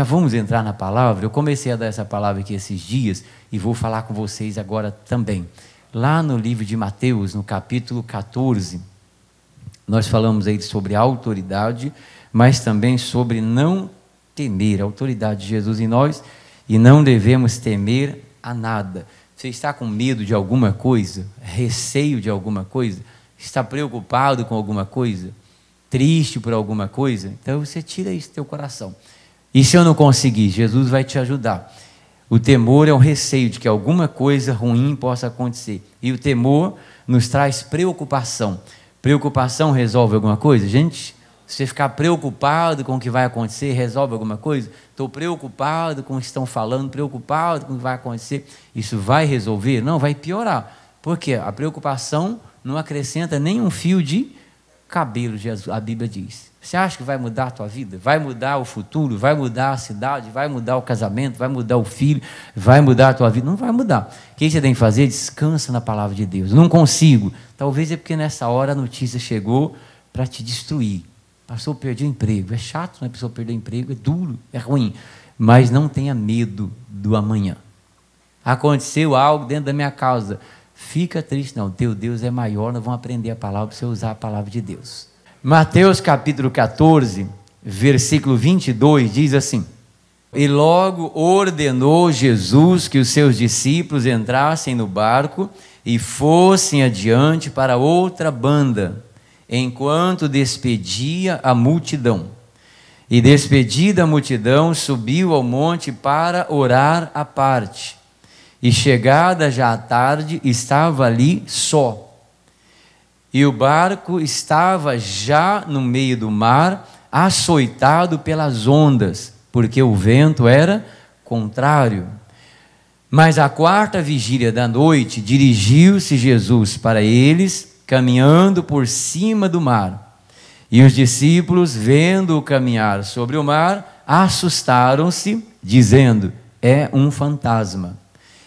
já vamos entrar na palavra. Eu comecei a dar essa palavra aqui esses dias e vou falar com vocês agora também. Lá no livro de Mateus, no capítulo 14, nós falamos aí sobre autoridade, mas também sobre não temer a autoridade de Jesus em nós e não devemos temer a nada. Você está com medo de alguma coisa? Receio de alguma coisa? Está preocupado com alguma coisa? Triste por alguma coisa? Então você tira isso do teu coração. E se eu não conseguir, Jesus vai te ajudar. O temor é o receio de que alguma coisa ruim possa acontecer. E o temor nos traz preocupação. Preocupação resolve alguma coisa? Gente, se você ficar preocupado com o que vai acontecer, resolve alguma coisa? Estou preocupado com o que estão falando, preocupado com o que vai acontecer. Isso vai resolver? Não, vai piorar. Porque a preocupação não acrescenta nem um fio de cabelo, Jesus, a Bíblia diz. Você acha que vai mudar a tua vida? Vai mudar o futuro? Vai mudar a cidade? Vai mudar o casamento? Vai mudar o filho? Vai mudar a tua vida? Não vai mudar. O que você tem que fazer? Descansa na palavra de Deus. Não consigo. Talvez é porque nessa hora a notícia chegou para te destruir. Passou, perdeu o emprego. É chato, né? A pessoa perder o emprego, é duro, é ruim. Mas não tenha medo do amanhã. Aconteceu algo dentro da minha causa. Fica triste, não. Teu Deus é maior, nós vamos aprender a palavra para você usar a palavra de Deus. Mateus capítulo 14, versículo 22 diz assim: E logo ordenou Jesus que os seus discípulos entrassem no barco e fossem adiante para outra banda, enquanto despedia a multidão. E despedida a multidão, subiu ao monte para orar à parte. E chegada já a tarde, estava ali só. E o barco estava já no meio do mar, açoitado pelas ondas, porque o vento era contrário. Mas à quarta vigília da noite, dirigiu-se Jesus para eles, caminhando por cima do mar. E os discípulos, vendo-o caminhar sobre o mar, assustaram-se, dizendo: É um fantasma.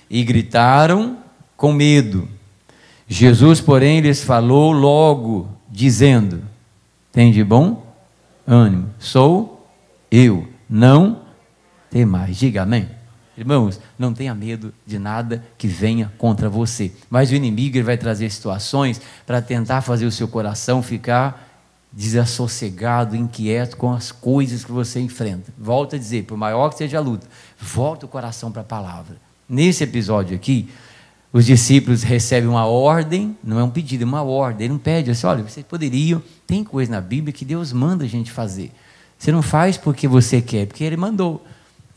E gritaram com medo. Jesus, porém, lhes falou logo, dizendo: Tem de bom ânimo, sou eu, não tem mais. Diga amém. Irmãos, não tenha medo de nada que venha contra você. Mas o inimigo vai trazer situações para tentar fazer o seu coração ficar desassossegado, inquieto com as coisas que você enfrenta. Volto a dizer, por maior que seja a luta, volta o coração para a palavra. Nesse episódio aqui, os discípulos recebem uma ordem, não é um pedido, é uma ordem. Ele não pede, assim, olha, vocês poderiam. Tem coisa na Bíblia que Deus manda a gente fazer. Você não faz porque você quer, porque Ele mandou.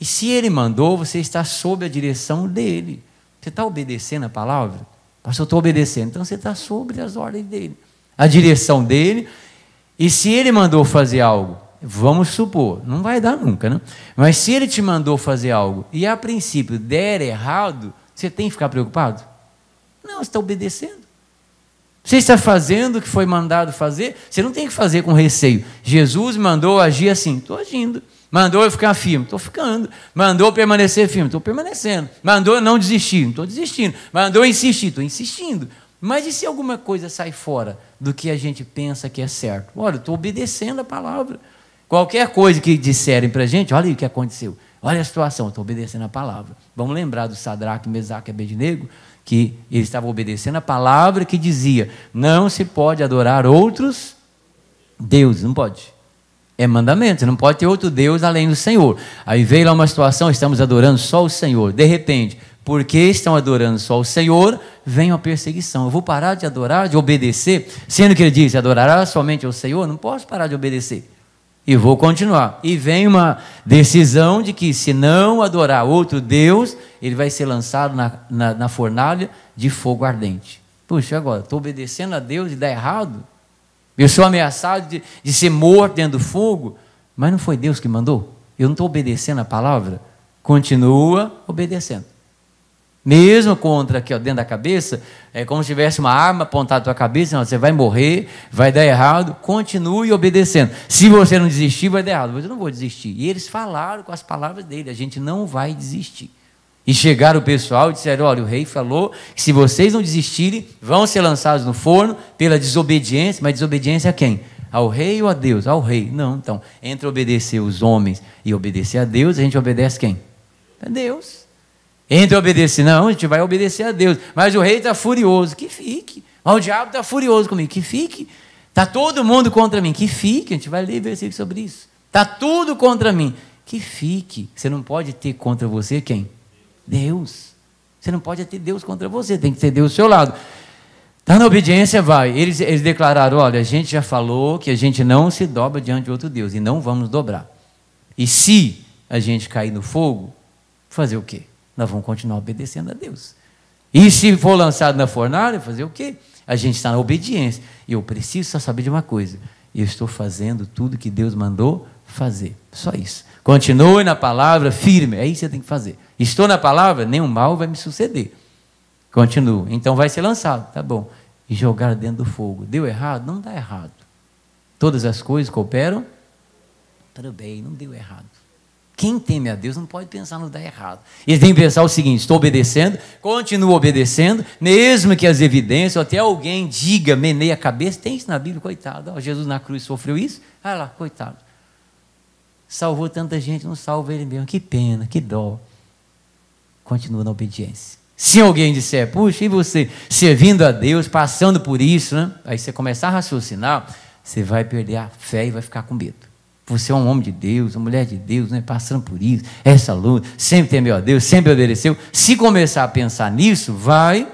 E se Ele mandou, você está sob a direção dele. Você está obedecendo a palavra? Pastor, eu estou obedecendo. Então você está sob as ordens dele, a direção dele. E se Ele mandou fazer algo, vamos supor, não vai dar nunca, né? Mas se ele te mandou fazer algo e a princípio der errado, você tem que ficar preocupado? Não, você está obedecendo. Você está fazendo o que foi mandado fazer, você não tem que fazer com receio. Jesus mandou agir assim, estou agindo. Mandou eu ficar firme, estou ficando. Mandou permanecer firme, estou permanecendo. Mandou não desistir, estou desistindo. Mandou insistir, estou insistindo. Mas e se alguma coisa sai fora do que a gente pensa que é certo? Olha, estou obedecendo a palavra. Qualquer coisa que disserem para a gente, olha aí o que aconteceu. Olha a situação, estou obedecendo a palavra. Vamos lembrar do Sadraque, Mesaque e Abednego, que ele estava obedecendo a palavra que dizia: não se pode adorar outros deuses, não pode. É mandamento, você não pode ter outro Deus além do Senhor. Aí veio lá uma situação, estamos adorando só o Senhor. De repente, porque estão adorando só o Senhor, vem a perseguição. Eu vou parar de adorar, de obedecer, sendo que ele disse adorará somente ao Senhor? Não posso parar de obedecer e vou continuar. E vem uma decisão de que, se não adorar outro Deus, ele vai ser lançado na, na, na fornalha de fogo ardente. Puxa, agora, estou obedecendo a Deus e dá errado? Eu sou ameaçado de, de ser morto dentro do fogo? Mas não foi Deus que mandou? Eu não estou obedecendo a palavra? Continua obedecendo. Mesmo contra aqui ó, dentro da cabeça, é como se tivesse uma arma apontada na tua cabeça, não, você vai morrer, vai dar errado, continue obedecendo. Se você não desistir, vai dar errado. Mas eu não vou desistir. E eles falaram com as palavras dele, a gente não vai desistir. E chegaram o pessoal e disseram: olha, o rei falou que se vocês não desistirem, vão ser lançados no forno pela desobediência, mas desobediência a quem? Ao rei ou a Deus? Ao rei. Não, então, entre obedecer os homens e obedecer a Deus, a gente obedece quem? A Deus. Entre obedecer, não, a gente vai obedecer a Deus. Mas o rei está furioso, que fique. Mas o diabo está furioso comigo, que fique. Está todo mundo contra mim, que fique. A gente vai ler versículo sobre isso. Está tudo contra mim, que fique. Você não pode ter contra você quem? Deus. Você não pode ter Deus contra você, tem que ter Deus ao seu lado. Está na obediência, vai. Eles, eles declararam: olha, a gente já falou que a gente não se dobra diante de outro Deus e não vamos dobrar. E se a gente cair no fogo, fazer o quê? nós vamos continuar obedecendo a Deus. E se for lançado na fornalha, fazer o quê? A gente está na obediência. E eu preciso só saber de uma coisa: eu estou fazendo tudo que Deus mandou fazer. Só isso. Continue na palavra firme. É isso que você tem que fazer. Estou na palavra, nenhum mal vai me suceder. Continuo. Então vai ser lançado, tá bom. E jogar dentro do fogo. Deu errado? Não dá errado. Todas as coisas cooperam? Tudo bem, não deu errado. Quem teme a Deus não pode pensar no dar errado. Ele tem que pensar o seguinte: estou obedecendo, continuo obedecendo, mesmo que as evidências, ou até alguém diga, meneie a cabeça, tem isso na Bíblia, coitado. Ó, Jesus na cruz sofreu isso, olha lá, coitado. Salvou tanta gente, não salva ele mesmo. Que pena, que dó. Continua na obediência. Se alguém disser, puxa, e você servindo a Deus, passando por isso, né? aí você começar a raciocinar, você vai perder a fé e vai ficar com medo. Você é um homem de Deus, uma mulher de Deus, né? passando por isso, essa luta, sempre temeu a Deus, sempre obedeceu. Se começar a pensar nisso, vai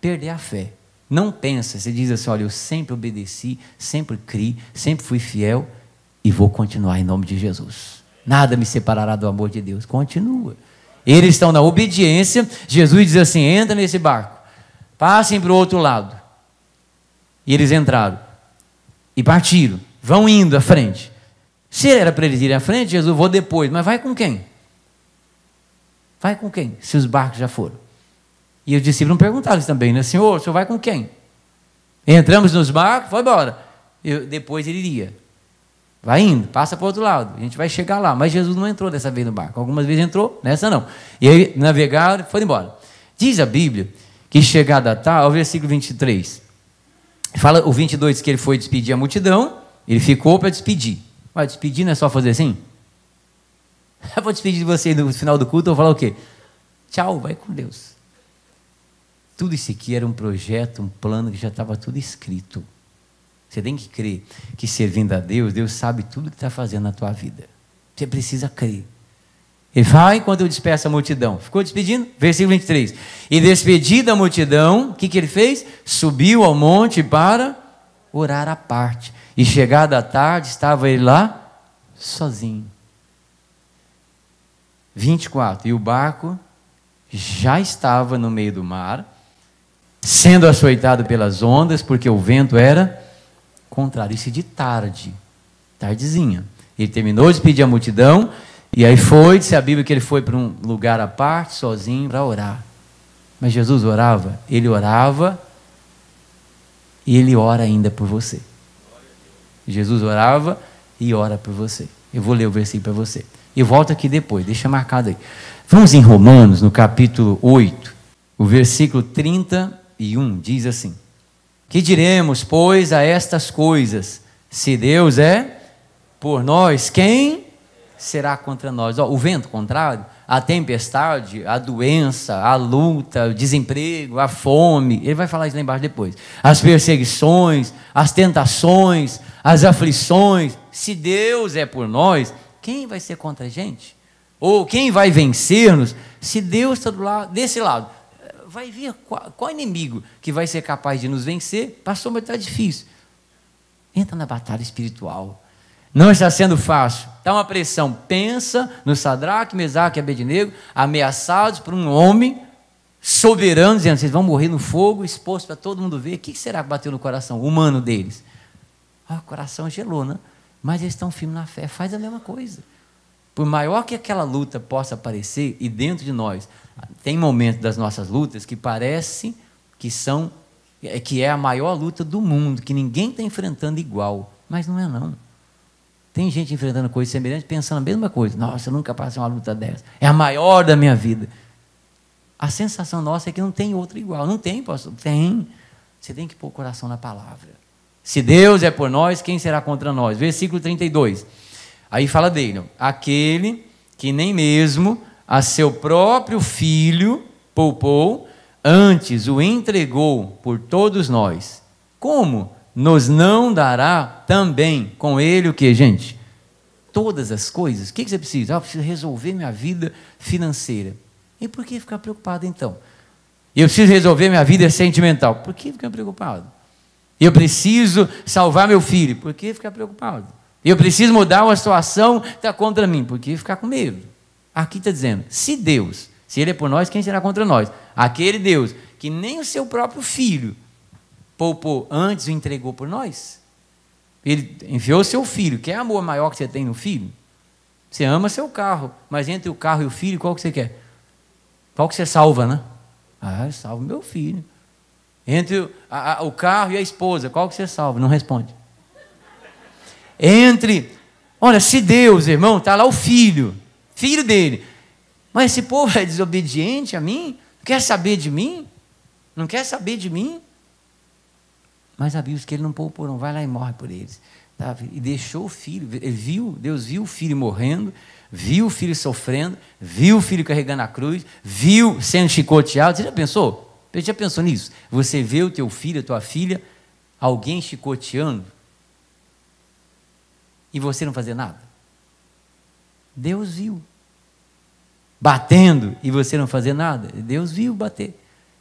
perder a fé. Não pensa, você diz assim: olha, eu sempre obedeci, sempre criei, sempre fui fiel e vou continuar em nome de Jesus. Nada me separará do amor de Deus. Continua. Eles estão na obediência. Jesus diz assim: entra nesse barco, passem para o outro lado. E eles entraram e partiram, vão indo à frente. Se era para eles irem à frente, Jesus, vou depois, mas vai com quem? Vai com quem? Se os barcos já foram. E os discípulos perguntaram também, né? Senhor, o senhor vai com quem? Entramos nos barcos, foi embora. Eu, depois ele iria. Vai indo, passa para o outro lado. A gente vai chegar lá. Mas Jesus não entrou dessa vez no barco. Algumas vezes entrou, nessa não. E aí navegaram e foram embora. Diz a Bíblia que chegada a tal, ao versículo 23. Fala o 22 que ele foi despedir a multidão, ele ficou para despedir. Vai despedir não é só fazer assim? Eu vou despedir de você no final do culto, eu vou falar o quê? Tchau, vai com Deus. Tudo isso aqui era um projeto, um plano que já estava tudo escrito. Você tem que crer que servindo a Deus, Deus sabe tudo que está fazendo na tua vida. Você precisa crer. E vai quando eu despeço a multidão. Ficou despedindo? Versículo 23. E despedida a multidão, o que, que ele fez? Subiu ao monte para orar à parte. E chegada a tarde, estava ele lá sozinho. 24. E o barco já estava no meio do mar, sendo açoitado pelas ondas, porque o vento era contrário. Isso de tarde, tardezinha. Ele terminou de pedir a multidão, e aí foi, disse a Bíblia que ele foi para um lugar à parte, sozinho, para orar. Mas Jesus orava, ele orava, e ele ora ainda por você. Jesus orava e ora por você. Eu vou ler o versículo para você. E volta aqui depois, deixa marcado aí. Vamos em Romanos, no capítulo 8, o versículo 31 diz assim: Que diremos, pois, a estas coisas? Se Deus é por nós, quem será contra nós? Ó, o vento contrário a tempestade, a doença, a luta, o desemprego, a fome, ele vai falar isso lá embaixo depois. As perseguições, as tentações, as aflições. Se Deus é por nós, quem vai ser contra a gente? Ou quem vai vencer-nos? Se Deus está do lado, desse lado, vai vir qual, qual, inimigo que vai ser capaz de nos vencer? Pastor, mas está difícil. Entra na batalha espiritual. Não está sendo fácil. Está uma pressão. Pensa no Sadraque, Mesaque e Abednego, ameaçados por um homem soberano, dizendo: vocês vão morrer no fogo, exposto para todo mundo ver. O que será que bateu no coração humano deles? Ah, o coração gelou, né? Mas eles estão firmes na fé. Faz a mesma coisa. Por maior que aquela luta possa parecer, e dentro de nós, tem momentos das nossas lutas que parecem que são é, que é a maior luta do mundo, que ninguém está enfrentando igual, mas não é não. Tem gente enfrentando coisas semelhantes pensando a mesma coisa. Nossa, eu nunca passei uma luta dessa. É a maior da minha vida. A sensação nossa é que não tem outra igual. Não tem, pastor. Tem. Você tem que pôr o coração na palavra. Se Deus é por nós, quem será contra nós? Versículo 32. Aí fala dele: aquele que nem mesmo a seu próprio filho poupou, antes o entregou por todos nós. Como nos não dará também com ele o que, gente? Todas as coisas. O que você precisa? Ah, eu preciso resolver minha vida financeira. E por que ficar preocupado então? Eu preciso resolver minha vida sentimental. Por que ficar preocupado? Eu preciso salvar meu filho. Por que ficar preocupado? Eu preciso mudar uma situação que está contra mim. Por que ficar com medo? Aqui está dizendo: se Deus, se Ele é por nós, quem será contra nós? Aquele Deus que nem o seu próprio filho poupou antes e entregou por nós? Ele enviou seu filho. Quer amor maior que você tem no filho? Você ama seu carro, mas entre o carro e o filho, qual que você quer? Qual que você salva, né? Ah, eu salvo meu filho. Entre a, a, o carro e a esposa, qual que você salva? Não responde. Entre, olha, se Deus, irmão, está lá o filho, filho dele. Mas esse povo é desobediente a mim, não quer saber de mim, não quer saber de mim. Mas a Bíblia diz que ele não poupou, não vai lá e morre por eles. Tá? E deixou o filho, viu, Deus viu o filho morrendo, viu o filho sofrendo, viu o filho carregando a cruz, viu sendo chicoteado. Você já pensou? Você já pensou nisso? Você vê o teu filho, a tua filha, alguém chicoteando e você não fazer nada? Deus viu. Batendo e você não fazer nada? Deus viu bater.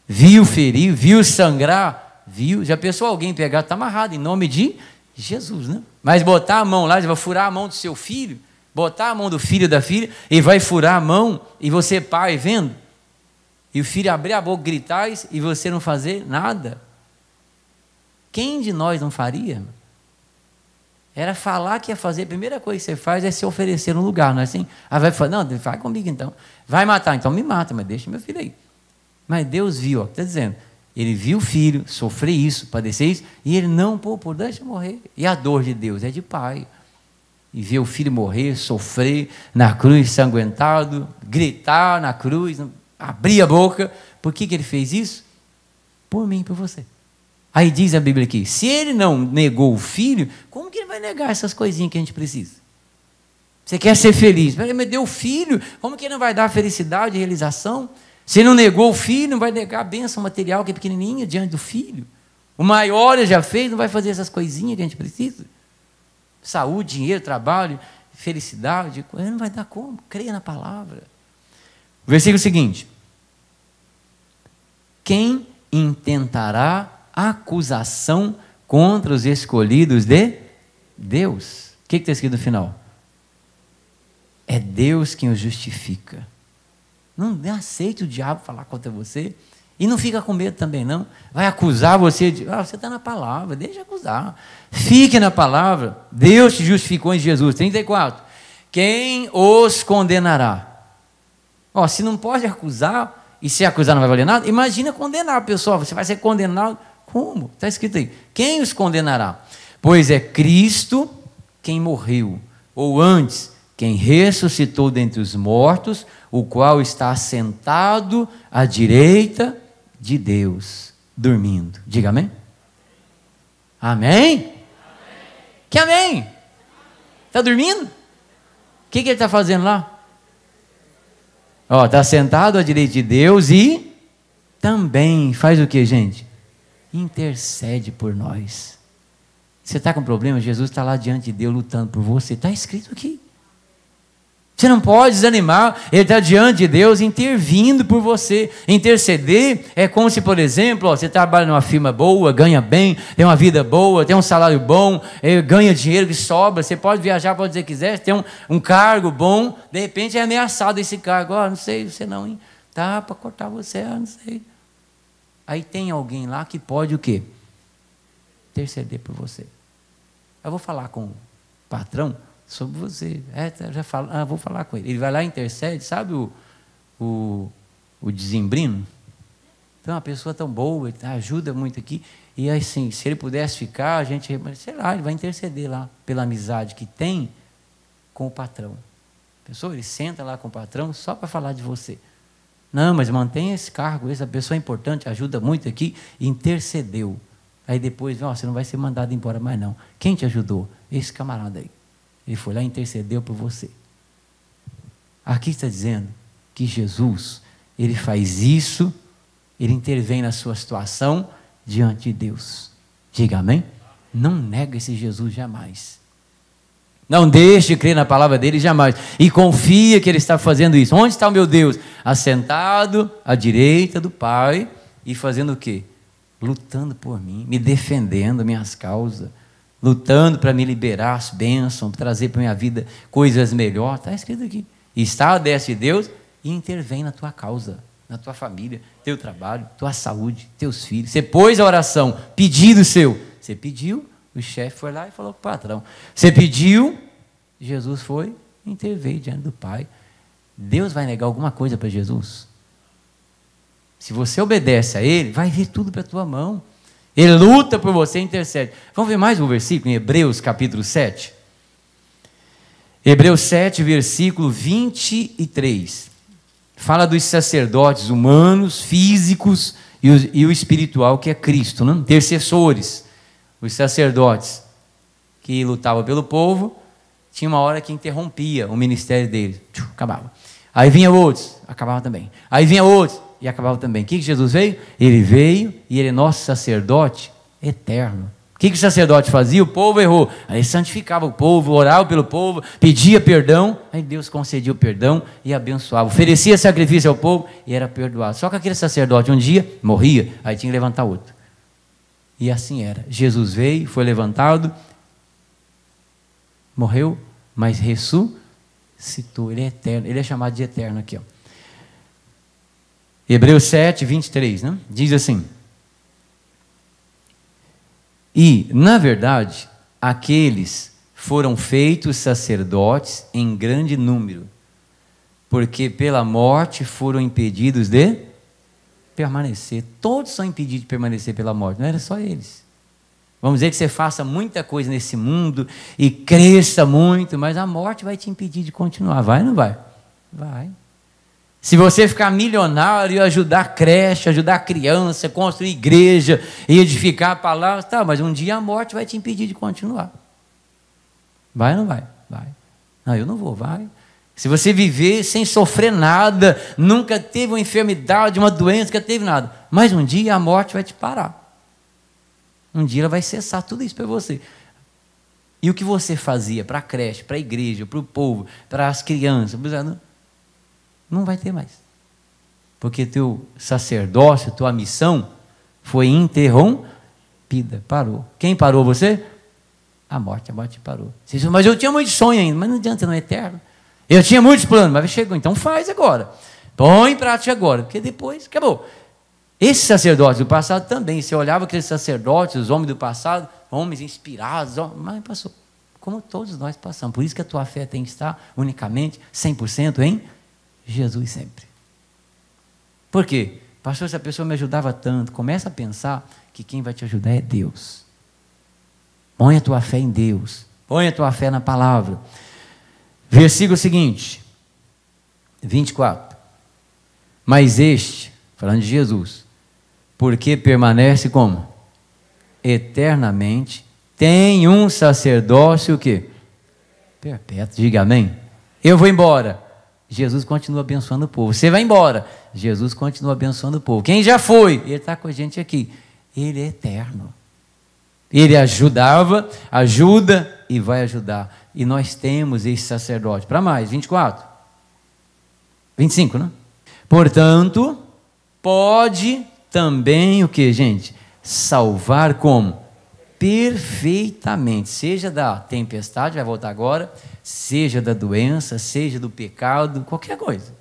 Viu ferir, viu sangrar viu. Já pensou alguém pegar, está amarrado em nome de Jesus, né? Mas botar a mão lá, vai furar a mão do seu filho, botar a mão do filho da filha e vai furar a mão e você pai vendo e o filho abrir a boca gritar e você não fazer nada. Quem de nós não faria? Era falar que ia fazer, a primeira coisa que você faz é se oferecer um lugar, não é assim? Aí ah, vai falar, não, vai comigo então. Vai matar, então me mata, mas deixa meu filho aí. Mas Deus viu, ó, está dizendo, ele viu o filho sofrer isso, padecer isso, e ele não, pô, pô, deixa morrer. E a dor de Deus é de pai. E ver o filho morrer, sofrer na cruz, sanguentado, gritar na cruz, abrir a boca. Por que, que ele fez isso? Por mim, por você. Aí diz a Bíblia aqui: se ele não negou o filho, como que ele vai negar essas coisinhas que a gente precisa? Você quer ser feliz? Ele me deu o filho, como que ele não vai dar felicidade e realização? Se não negou o filho, não vai negar a bênção material que é pequenininha diante do filho. O maior ele já fez, não vai fazer essas coisinhas que a gente precisa. Saúde, dinheiro, trabalho, felicidade. Ele não vai dar como. Creia na palavra. O versículo seguinte: Quem intentará acusação contra os escolhidos de Deus? O que está escrito no final? É Deus quem os justifica. Não aceite o diabo falar contra você. E não fica com medo também, não. Vai acusar você de. Ah, você está na palavra, deixa acusar. Fique na palavra. Deus te justificou em Jesus. 34. Quem os condenará? Ó, se não pode acusar, e se acusar não vai valer nada, imagina condenar, pessoal. Você vai ser condenado. Como? Está escrito aí. Quem os condenará? Pois é Cristo quem morreu, ou antes, quem ressuscitou dentre os mortos o qual está sentado à direita de Deus, dormindo. Diga amém. Amém? amém. Que amém? Está dormindo? O que, que ele está fazendo lá? Ó, está sentado à direita de Deus e também faz o que, gente? Intercede por nós. Você está com problema? Jesus está lá diante de Deus lutando por você. Está escrito aqui. Você não pode desanimar, ele está diante de Deus intervindo por você. Interceder é como se, por exemplo, você trabalha numa firma boa, ganha bem, tem uma vida boa, tem um salário bom, é, ganha dinheiro que sobra, você pode viajar para onde você quiser, tem um, um, cargo bom, de repente é ameaçado esse cargo. Ah, oh, não sei, você não, hein? Tá para cortar você, ah, não sei. Aí tem alguém lá que pode o quê? Interceder por você. Eu vou falar com o patrão, sobre você. É, tá, já falo, ah, vou falar com ele. Ele vai lá e intercede, sabe o, o, o desembrino? Então, uma pessoa tão boa, ajuda muito aqui. E assim, se ele pudesse ficar, a gente, sei lá, ele vai interceder lá pela amizade que tem com o patrão. Pessoa, ele senta lá com o patrão só para falar de você. Não, mas mantenha esse cargo, essa pessoa é importante, ajuda muito aqui, intercedeu. Aí depois, oh, você não vai ser mandado embora mais não. Quem te ajudou? Esse camarada aí. Ele foi lá e intercedeu por você. Aqui está dizendo que Jesus, ele faz isso, ele intervém na sua situação diante de Deus. Diga amém? Não nega esse Jesus jamais. Não deixe de crer na palavra dele jamais. E confia que ele está fazendo isso. Onde está o meu Deus? Assentado à direita do Pai e fazendo o quê? Lutando por mim, me defendendo minhas causas lutando para me liberar as bênçãos, trazer para minha vida coisas melhores. Está escrito aqui. Está a desce de Deus e intervém na tua causa, na tua família, teu trabalho, tua saúde, teus filhos. Você pôs a oração, pedido seu. Você pediu, o chefe foi lá e falou para o patrão. Você pediu, Jesus foi interveio diante do Pai. Deus vai negar alguma coisa para Jesus? Se você obedece a Ele, vai vir tudo para a tua mão. Ele luta por você e intercede. Vamos ver mais um versículo em Hebreus capítulo 7. Hebreus 7, versículo 23. Fala dos sacerdotes humanos, físicos e o, e o espiritual, que é Cristo, né? intercessores, os sacerdotes que lutavam pelo povo. Tinha uma hora que interrompia o ministério deles, acabava. Aí vinha outros, acabava também. Aí vinha outros, e acabava também. O que, que Jesus veio? Ele veio e ele é nosso sacerdote eterno. O que, que o sacerdote fazia? O povo errou. Aí santificava o povo, orava pelo povo, pedia perdão. Aí Deus concedia o perdão e abençoava. Oferecia sacrifício ao povo e era perdoado. Só que aquele sacerdote um dia morria, aí tinha que levantar outro. E assim era. Jesus veio, foi levantado, morreu, mas ressuscitou. Ele é eterno. Ele é chamado de eterno aqui. Ó. Hebreus 7, 23, né? diz assim: E, na verdade, aqueles foram feitos sacerdotes em grande número, porque pela morte foram impedidos de permanecer. Todos são impedidos de permanecer pela morte, não era só eles. Vamos dizer que você faça muita coisa nesse mundo e cresça muito, mas a morte vai te impedir de continuar. Vai ou não vai? Vai. Se você ficar milionário, e ajudar creche, ajudar criança, construir igreja e edificar a palavra, tá, mas um dia a morte vai te impedir de continuar. Vai ou não vai? Vai. Não, eu não vou, vai. Se você viver sem sofrer nada, nunca teve uma enfermidade, uma doença, nunca teve nada, mas um dia a morte vai te parar. Um dia ela vai cessar tudo isso para você. E o que você fazia para a creche, para a igreja, para o povo, para as crianças, para os não vai ter mais. Porque teu sacerdócio, tua missão foi interrompida, parou. Quem parou você? A morte, a morte parou. Você mas eu tinha muito sonho ainda, mas não adianta, não é eterno. Eu tinha muitos planos, mas chegou, então faz agora. Põe em prática agora, porque depois acabou. Esse sacerdote do passado também, você olhava aqueles sacerdotes, os homens do passado, homens inspirados, mas passou. Como todos nós passamos. Por isso que a tua fé tem que estar unicamente 100% em Jesus sempre. Por quê? Pastor, essa pessoa me ajudava tanto. Começa a pensar que quem vai te ajudar é Deus. Põe a tua fé em Deus. Põe a tua fé na palavra. Versículo seguinte, 24. Mas este, falando de Jesus, porque permanece como? Eternamente, tem um sacerdócio que? Perpétuo. Diga amém. Eu vou embora Jesus continua abençoando o povo. Você vai embora, Jesus continua abençoando o povo. Quem já foi, ele está com a gente aqui. Ele é eterno. Ele ajudava, ajuda e vai ajudar. E nós temos esse sacerdote. Para mais, 24. 25, né? Portanto, pode também o que, gente? Salvar como? perfeitamente, seja da tempestade, vai voltar agora, seja da doença, seja do pecado, qualquer coisa.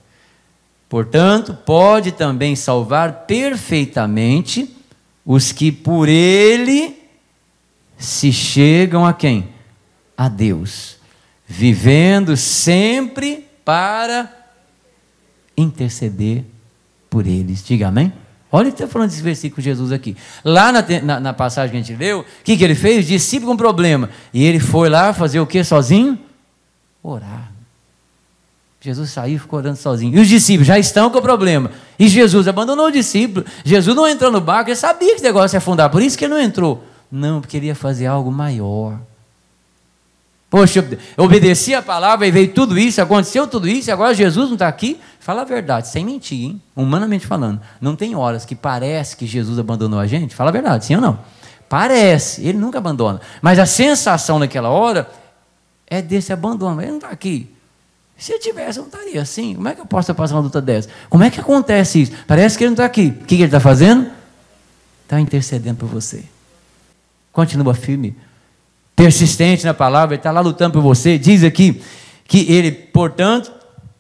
Portanto, pode também salvar perfeitamente os que por ele se chegam a quem? A Deus, vivendo sempre para interceder por eles. Diga amém? Olha, ele está falando desse versículo de Jesus aqui. Lá na, na, na passagem que a gente leu, o que, que ele fez? O discípulo com problema. E ele foi lá fazer o que sozinho? Orar. Jesus saiu e ficou orando sozinho. E os discípulos já estão com o problema. E Jesus abandonou o discípulo. Jesus não entrou no barco, ele sabia que o negócio ia afundar, por isso que ele não entrou. Não, porque ele ia fazer algo maior. Poxa, eu obedeci a palavra e veio tudo isso, aconteceu tudo isso, agora Jesus não está aqui. Fala a verdade, sem mentir, hein? humanamente falando. Não tem horas que parece que Jesus abandonou a gente? Fala a verdade, sim ou não? Parece, ele nunca abandona. Mas a sensação naquela hora é desse abandono. Ele não está aqui. Se eu tivesse, eu não estaria assim. Como é que eu posso passar uma luta dessa? Como é que acontece isso? Parece que ele não está aqui. O que ele está fazendo? Está intercedendo por você. Continua firme persistente na palavra, ele está lá lutando por você. Diz aqui que ele, portanto,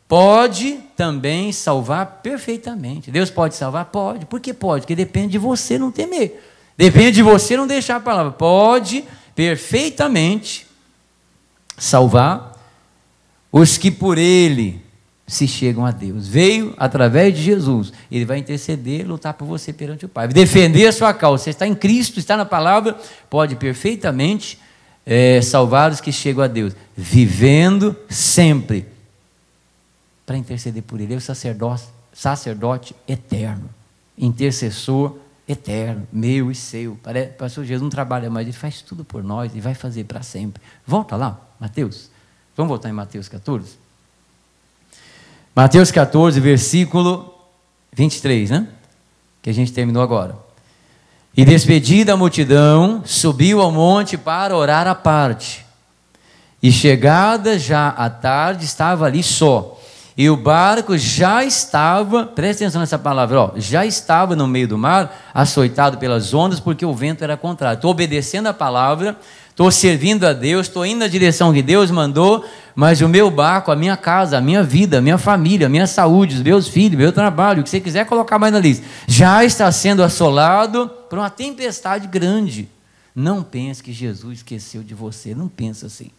pode também salvar perfeitamente. Deus pode salvar? Pode. Por que pode? Porque depende de você não temer. Depende de você não deixar a palavra. Pode perfeitamente salvar os que por ele se chegam a Deus. Veio através de Jesus. Ele vai interceder, lutar por você perante o Pai. Defender a sua causa. Você está em Cristo, está na palavra, pode perfeitamente é, salvados que chegam a Deus, vivendo sempre para interceder por ele. é o sacerdote, sacerdote eterno, intercessor eterno, meu e seu. pastor Jesus não trabalha mais, ele faz tudo por nós e vai fazer para sempre. Volta lá, Mateus. Vamos voltar em Mateus 14? Mateus 14, versículo 23, né? Que a gente terminou agora. E despedida a multidão, subiu ao monte para orar à parte. E chegada já a tarde, estava ali só. E o barco já estava, preste atenção nessa palavra, ó, já estava no meio do mar, açoitado pelas ondas, porque o vento era contrário. Estou obedecendo a palavra, estou servindo a Deus, estou indo na direção que Deus mandou, mas o meu barco, a minha casa, a minha vida, a minha família, a minha saúde, os meus filhos, meu trabalho, o que você quiser colocar mais na lista, já está sendo assolado por uma tempestade grande. Não pense que Jesus esqueceu de você, não pense assim.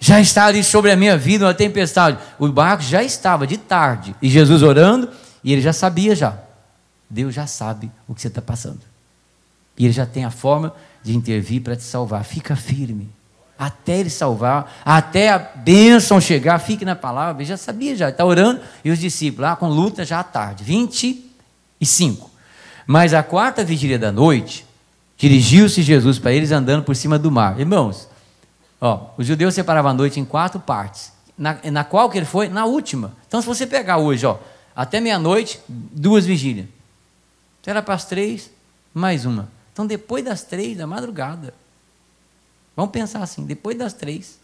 Já está ali sobre a minha vida uma tempestade. O barco já estava de tarde, e Jesus orando, e ele já sabia já. Deus já sabe o que você está passando. E ele já tem a forma de intervir para te salvar. Fica firme. Até ele salvar, até a bênção chegar, fique na palavra. Ele já sabia, já está orando. E os discípulos, lá ah, com luta, já à tarde, 25. Mas a quarta vigília da noite, dirigiu-se Jesus para eles andando por cima do mar. Irmãos, ó, os judeus separavam a noite em quatro partes. Na, na qual que ele foi? Na última. Então, se você pegar hoje, ó, até meia-noite, duas vigílias. Era para as três, mais uma. Então, depois das três da madrugada, vamos pensar assim: depois das três,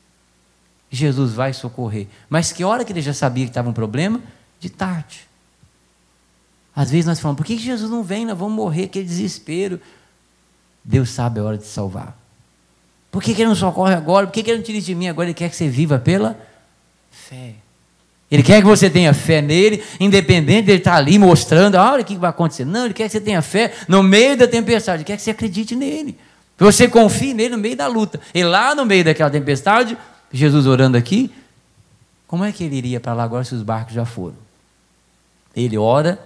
Jesus vai socorrer. Mas que hora que ele já sabia que estava um problema? De tarde. Às vezes nós falamos: por que Jesus não vem? Nós vamos morrer, que desespero. Deus sabe a hora de salvar. Por que, que ele não socorre agora? Por que, que ele não tira de mim agora? Ele quer que você viva pela fé. Ele quer que você tenha fé nele, independente de ele estar tá ali mostrando, ah, olha o que vai acontecer. Não, ele quer que você tenha fé no meio da tempestade, ele quer que você acredite nele. Que você confie nele no meio da luta. E lá no meio daquela tempestade, Jesus orando aqui, como é que ele iria para lá agora se os barcos já foram? Ele ora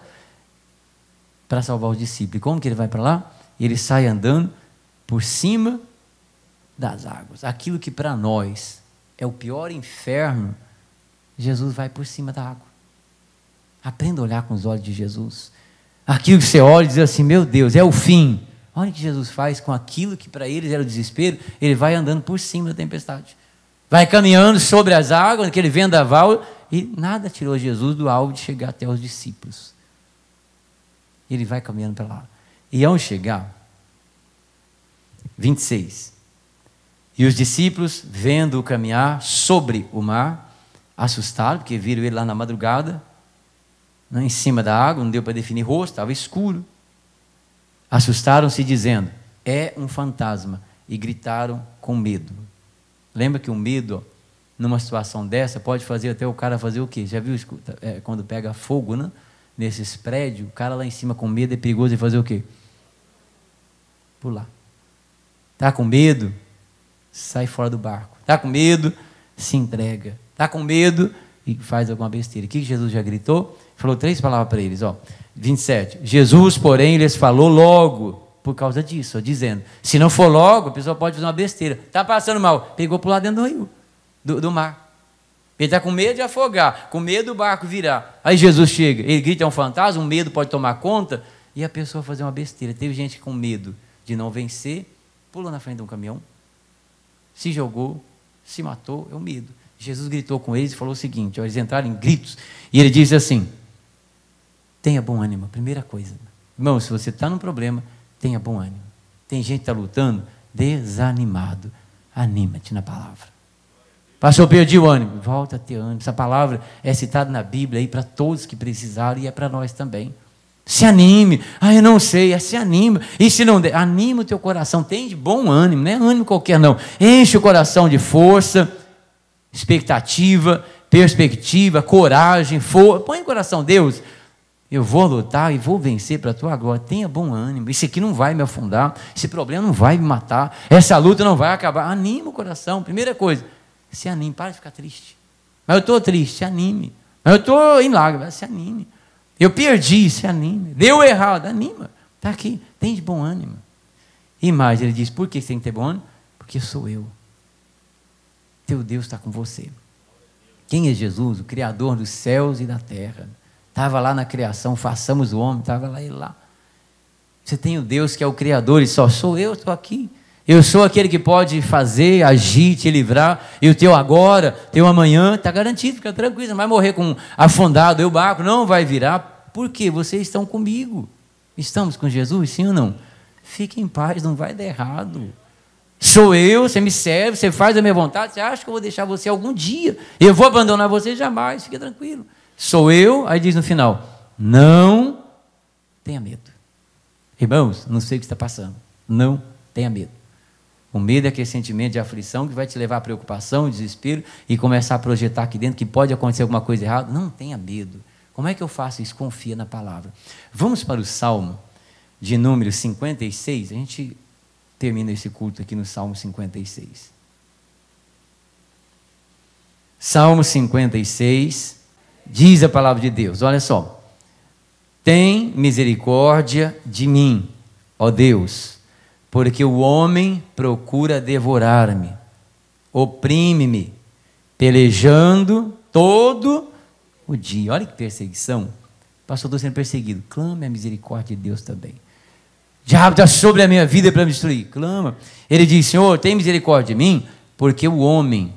para salvar os discípulos. E como que ele vai para lá? Ele sai andando por cima das águas. Aquilo que para nós é o pior inferno Jesus vai por cima da água. Aprenda a olhar com os olhos de Jesus. Aquilo que você olha e diz assim: meu Deus, é o fim. Olha o que Jesus faz com aquilo que para eles era o desespero. Ele vai andando por cima da tempestade. Vai caminhando sobre as águas, aquele vendaval, e nada tirou Jesus do alvo de chegar até os discípulos. Ele vai caminhando pela água. E ao chegar, 26. E os discípulos, vendo-o caminhar sobre o mar, assustaram, porque viram ele lá na madrugada, né, em cima da água, não deu para definir rosto, estava escuro. Assustaram-se dizendo: É um fantasma, e gritaram com medo. Lembra que o medo, numa situação dessa, pode fazer até o cara fazer o quê? Já viu é, quando pega fogo, né? Nesses prédios, o cara lá em cima com medo é perigoso e fazer o quê? Pular. Tá com medo? Sai fora do barco. Tá com medo? Se entrega Está com medo e faz alguma besteira. O que Jesus já gritou? Falou três palavras para eles, ó. 27. Jesus, porém, lhes falou logo por causa disso, ó, dizendo: se não for logo, a pessoa pode fazer uma besteira. Está passando mal, pegou para o lado dentro do rio, do, do mar. Ele está com medo de afogar, com medo do barco virar. Aí Jesus chega, ele grita: é um fantasma, o um medo pode tomar conta, e a pessoa fazer uma besteira. Teve gente com medo de não vencer, pulou na frente de um caminhão, se jogou, se matou, é o medo. Jesus gritou com eles e falou o seguinte: eles entraram em gritos, e ele disse assim: tenha bom ânimo, primeira coisa. Irmão, se você está num problema, tenha bom ânimo. Tem gente que está lutando desanimado. Anima-te na palavra. Pastor, perdi o ânimo. Volta a ter ânimo. Essa palavra é citada na Bíblia aí para todos que precisaram e é para nós também. Se anime. Ah, eu não sei. Ah, se anima. E se não der, anima o teu coração. Tem de bom ânimo, não é ânimo qualquer não. Enche o coração de força expectativa, perspectiva, coragem, força. Põe no coração, Deus, eu vou lutar e vou vencer para a tua glória. Tenha bom ânimo. Isso aqui não vai me afundar. Esse problema não vai me matar. Essa luta não vai acabar. Anima o coração. Primeira coisa, se anime. Para de ficar triste. Mas eu estou triste. Se anime. Mas eu estou em lágrimas. Se anime. Eu perdi. Se anime. Deu errado. Anima. Está aqui. Tem de bom ânimo. E mais, ele diz: por que você tem que ter bom ânimo? Porque sou eu teu Deus está com você. Quem é Jesus? O Criador dos céus e da terra. Estava lá na criação, façamos o homem, estava lá e lá. Você tem o Deus que é o Criador e só sou eu, estou aqui. Eu sou aquele que pode fazer, agir, te livrar. E o teu agora, teu amanhã, está garantido, fica tranquilo. Não vai morrer com afundado, eu barco, não vai virar. Porque vocês estão comigo. Estamos com Jesus, sim ou não? Fique em paz, não vai dar errado. Sou eu, você me serve, você faz a minha vontade, você acha que eu vou deixar você algum dia? Eu vou abandonar você jamais, fica tranquilo. Sou eu, aí diz no final: não tenha medo. Irmãos, não sei o que está passando. Não tenha medo. O medo é aquele sentimento de aflição que vai te levar à preocupação, desespero e começar a projetar aqui dentro que pode acontecer alguma coisa errada. Não tenha medo. Como é que eu faço isso? Confia na palavra. Vamos para o Salmo de número 56. A gente termina esse culto aqui no Salmo 56. Salmo 56 diz a palavra de Deus: olha só. Tem misericórdia de mim, ó Deus, porque o homem procura devorar-me, oprime-me, pelejando todo o dia. Olha que perseguição. pastor estou sendo perseguido. Clame a misericórdia de Deus também diabo está sobre a minha vida para me destruir. Clama. Ele diz: Senhor, tem misericórdia de mim, porque o homem,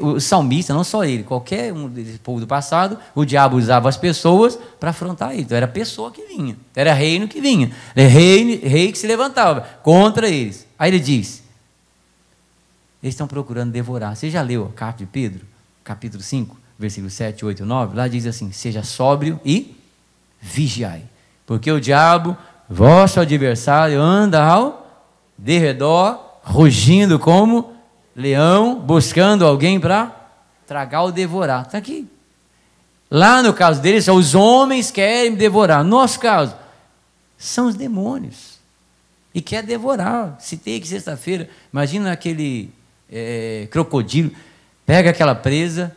o salmista, não só ele, qualquer um desse povo do passado, o diabo usava as pessoas para afrontar ele. Então era pessoa que vinha, era reino que vinha, era é rei, rei que se levantava contra eles. Aí ele diz: Eles estão procurando devorar. Você já leu a carta de Pedro, capítulo 5, versículo 7, 8 e 9? Lá diz assim: Seja sóbrio e vigiai, porque o diabo Vosso adversário anda ao derredor, rugindo como leão, buscando alguém para tragar ou devorar. Está aqui. Lá no caso deles, os homens querem devorar. No nosso caso, são os demônios. E quer devorar. Citei que sexta-feira, imagina aquele é, crocodilo, pega aquela presa,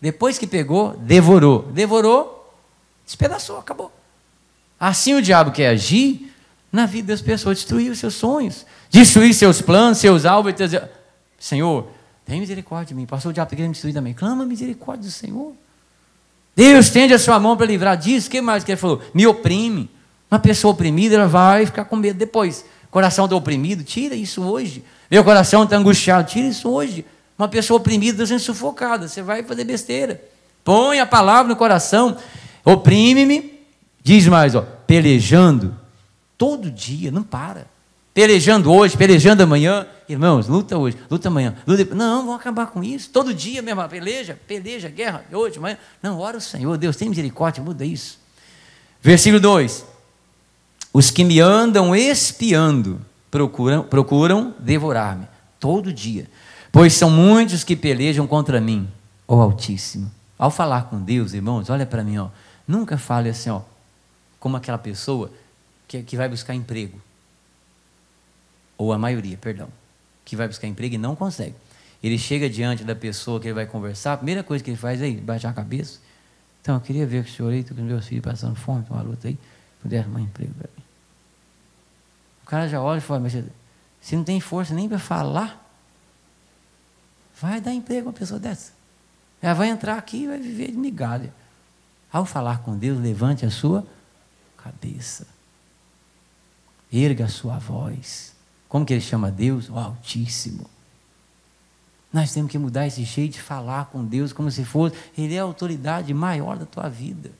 depois que pegou, devorou. Devorou, despedaçou, acabou. Assim o diabo quer agir na vida das pessoas, destruir os seus sonhos, destruir seus planos, seus alvos. Seus... Senhor, tem misericórdia de mim. Passou o diabo tá querendo destruir também. Clama misericórdia do Senhor. Deus tende a sua mão para livrar disso. O que mais que ele falou? Me oprime. Uma pessoa oprimida, ela vai ficar com medo depois. Coração do oprimido, tira isso hoje. Meu coração está angustiado, tira isso hoje. Uma pessoa oprimida está sendo sufocada. Você vai fazer besteira. Põe a palavra no coração. Oprime-me Diz mais, ó, pelejando todo dia, não para. Pelejando hoje, pelejando amanhã, irmãos, luta hoje, luta amanhã, luta... Não, vão acabar com isso. Todo dia mesmo, peleja, peleja, guerra, hoje, amanhã. Não, ora o Senhor, Deus tem misericórdia, muda isso. Versículo 2: Os que me andam espiando procuram, procuram devorar-me todo dia, pois são muitos que pelejam contra mim, ó Altíssimo. Ao falar com Deus, irmãos, olha para mim, ó, nunca fale assim, ó, como aquela pessoa que, que vai buscar emprego. Ou a maioria, perdão, que vai buscar emprego e não consegue. Ele chega diante da pessoa que ele vai conversar, a primeira coisa que ele faz é baixar a cabeça. Então, eu queria ver que o senhor aí, estou com meus filhos passando fome, uma luta aí, puder arrumar emprego para mim. O cara já olha e fala, mas você não tem força nem para falar. Vai dar emprego a uma pessoa dessa. Ela vai entrar aqui e vai viver de migalha. Ao falar com Deus, levante a sua cabeça. Erga a sua voz. Como que ele chama Deus? O Altíssimo. Nós temos que mudar esse jeito de falar com Deus como se fosse. Ele é a autoridade maior da tua vida.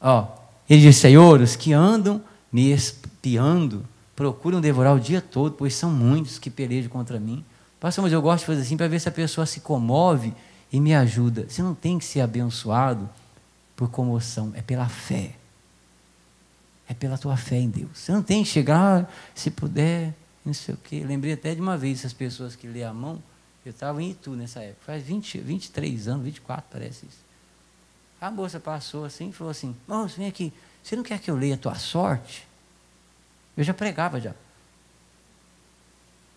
Ó, ele diz, Senhor, os que andam me espiando procuram devorar o dia todo, pois são muitos que pelejam contra mim. Pastor, mas eu gosto de fazer assim para ver se a pessoa se comove e me ajuda. Você não tem que ser abençoado por comoção, é pela fé. É pela tua fé em Deus. Você não tem que chegar, ah, se puder, não sei o quê. Lembrei até de uma vez essas pessoas que lê a mão. Eu estava em Itu nessa época. Faz 20, 23 anos, 24 parece isso. A moça passou assim e falou assim: Moço, vem aqui. Você não quer que eu leia a tua sorte? Eu já pregava já.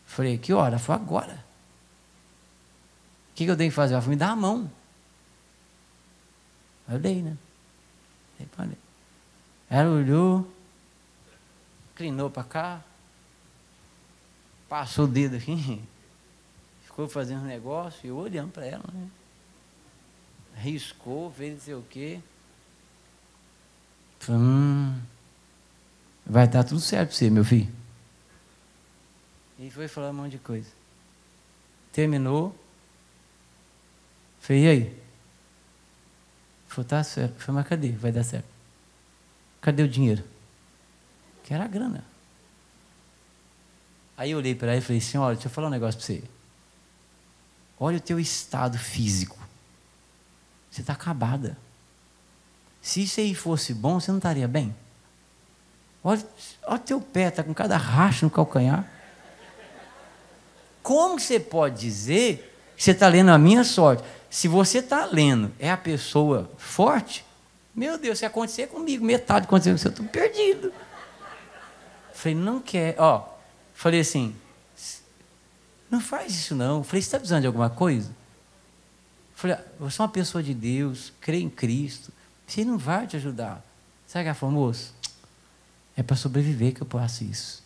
Falei, que hora? Foi agora. O que, eu tenho que fazer? Ela falou, me dá a mão. Eu dei, né? Dei ela olhou, inclinou para cá, passou o dedo aqui, ficou fazendo um negócio e eu olhando para ela, né? Riscou, fez não sei o quê. Falei, hum, vai estar tudo certo para você, meu filho. E foi falar um monte de coisa. Terminou. Falei, e aí? Falei, tá certo. Falei, mas cadê? Vai dar certo. Cadê o dinheiro? era a grana. Aí eu olhei para ele e falei Senhora, deixa eu falar um negócio para você. Olha o teu estado físico. Você está acabada. Se isso aí fosse bom, você não estaria bem. olha o teu pé, está com cada racha no calcanhar. Como você pode dizer que você está lendo a minha sorte? Se você está lendo, é a pessoa forte, meu Deus, se acontecer comigo, metade acontecer com você, eu estou perdido. Falei, não quer. Ó, falei assim, não faz isso não. Falei, você está precisando de alguma coisa? Falei, você ah, é uma pessoa de Deus, crê em Cristo, você não vai te ajudar. Sabe o que ela falou, moço? É para sobreviver que eu faço isso.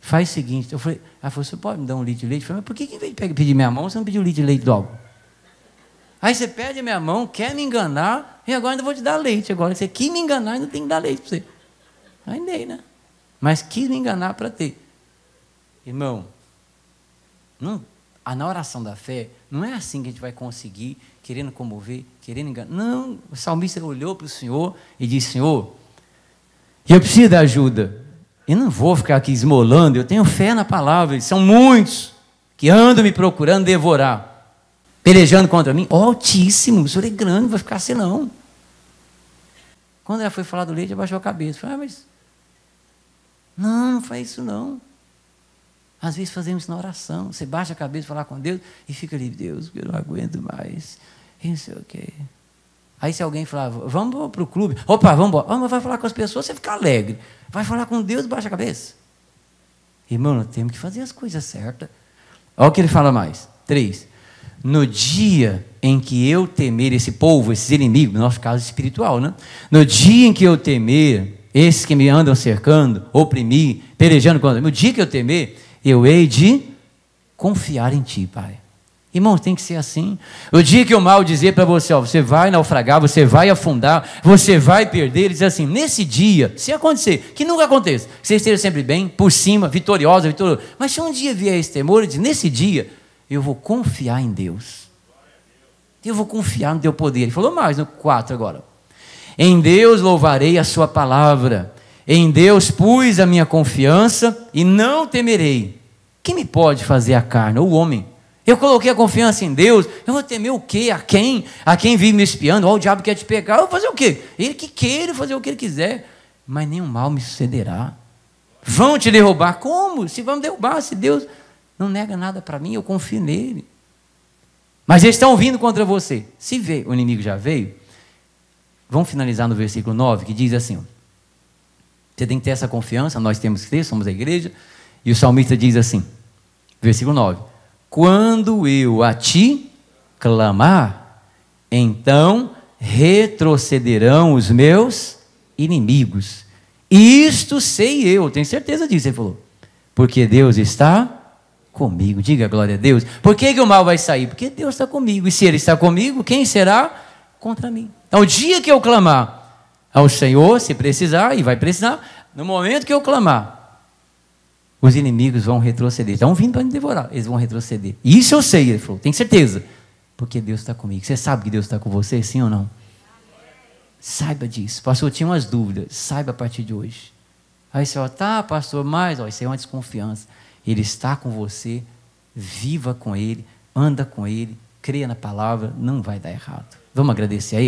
Faz o seguinte, eu falei, ela falou, você pode me dar um litro de leite? Eu falei, mas por que, que em vez de pedir minha mão, você não pediu um litro de leite logo? Aí você pede a minha mão, quer me enganar, e agora ainda vou te dar leite. Agora você quis me enganar, ainda tem que dar leite para você. Aí dei, né? Mas quis me enganar para ter. Irmão, não, na oração da fé, não é assim que a gente vai conseguir, querendo comover, querendo enganar. Não, o salmista olhou para o Senhor e disse: Senhor, eu preciso da ajuda. Eu não vou ficar aqui esmolando, eu tenho fé na palavra. São muitos que andam me procurando devorar. Pelejando contra mim? Oh, altíssimo, o senhor é grande, não vai ficar assim não. Quando ela foi falar do leite, abaixou a cabeça. Falei, ah, mas. Não, não faz isso não. Às vezes fazemos isso na oração. Você baixa a cabeça falar com Deus e fica ali, Deus, eu não aguento mais. E não sei o quê. Aí se alguém falar, vamos para o clube, opa, vamos embora. Ah, mas vai falar com as pessoas, você fica alegre. Vai falar com Deus, baixa a cabeça. Irmão, nós temos que fazer as coisas certas. Olha o que ele fala mais. Três no dia em que eu temer esse povo, esses inimigos, no nosso caso espiritual, né? No dia em que eu temer esses que me andam cercando, oprimir, pelejando contra mim, no dia que eu temer, eu hei de confiar em ti, Pai. Irmão, tem que ser assim. O dia que o mal dizer para você, ó, você vai naufragar, você vai afundar, você vai perder, ele diz assim: nesse dia, se acontecer, que nunca aconteça, que você esteja sempre bem, por cima, vitoriosa, vitoriosa. Mas se um dia vier esse temor, ele diz: nesse dia, eu vou confiar em Deus. Eu vou confiar no teu poder. Ele falou mais no 4 agora. Em Deus louvarei a sua palavra. Em Deus pus a minha confiança e não temerei. Quem me pode fazer a carne? O homem. Eu coloquei a confiança em Deus. Eu vou temer o quê? A quem? A quem vive me espiando? Ó, o diabo quer te pegar. Eu vou fazer o quê? Ele que queira fazer o que ele quiser. Mas nenhum mal me sucederá. Vão te derrubar. Como? Se vão derrubar, se Deus não nega nada para mim, eu confio nele. Mas eles estão vindo contra você. Se vê, o inimigo já veio. Vamos finalizar no versículo 9, que diz assim: Você tem que ter essa confiança, nós temos que ter, somos a igreja. E o salmista diz assim, versículo 9: Quando eu a ti clamar, então retrocederão os meus inimigos. Isto sei eu, tenho certeza disso, ele falou. Porque Deus está comigo. Diga glória a Deus. Por que, que o mal vai sair? Porque Deus está comigo. E se Ele está comigo, quem será contra mim? Então, o dia que eu clamar ao Senhor, se precisar, e vai precisar, no momento que eu clamar, os inimigos vão retroceder. Estão vindo para me devorar, eles vão retroceder. Isso eu sei, ele falou, tenho certeza. Porque Deus está comigo. Você sabe que Deus está com você, sim ou não? Saiba disso. Pastor, eu tinha umas dúvidas. Saiba a partir de hoje. Aí você fala, tá, pastor, mas ó, isso é uma desconfiança. Ele está com você, viva com Ele, anda com Ele, creia na palavra, não vai dar errado. Vamos agradecer a Ele?